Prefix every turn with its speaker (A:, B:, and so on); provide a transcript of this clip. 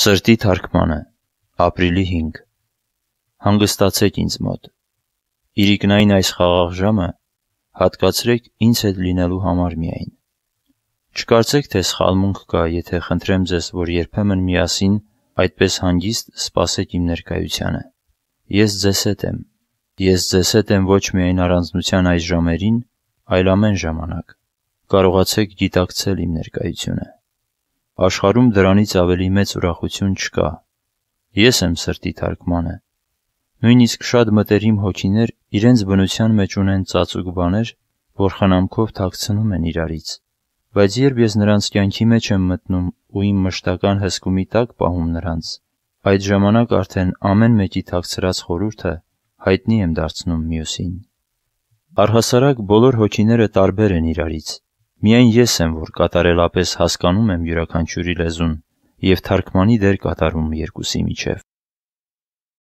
A: Սրտի թարգմանը, ապրիլի 5 Հանգստացեք ինձ մոտ։ Իրիկնային այս խաղաղ ժամը հատկացրեք ինձ հետ լինելու համար միայն։ Չկարծեք, թե սխալմունք կա, եթե խնդրեմ ձեզ, որ երբեմն միասին այդպես հանգիստ սպասեք իմ ներկայությանը։ Ես ձեզ հետ եմ։ Ես ձեզ հետ եմ ոչ միայն առանձնության այս ժամերին, այլ ամեն ժամանակ։ Կարողացեք գիտակցել իմ ներկայությունը։ Աշխարում դրանից ավելի մեծ ուրախություն չկա։ Ես եմ սրտի թարգմանը։ Նույնիսկ շատ մտերիմ հոգիներ իրենց բնության մեջ ունեն ծածուկ բաներ, որ խնամքով թաքցնում են իրարից։ Բայց երբ ես նրանց կյանքի մեջ եմ մտնում ու իմ մշտական հսկումի տակ պահում նրանց, այդ ժամանակ արդեն ամեն մեկի թաքցրած խորհուրդը հայտնի եմ դարձնում մյուսին։ Առհասարակ բոլոր հոգիները տարբեր են իրարից, Միայն ես եմ, որ կատարելապես հասկանում եմ յուրաքանչյուրի լեզուն և թարգմանի դեր կատարվում երկուսի միջև։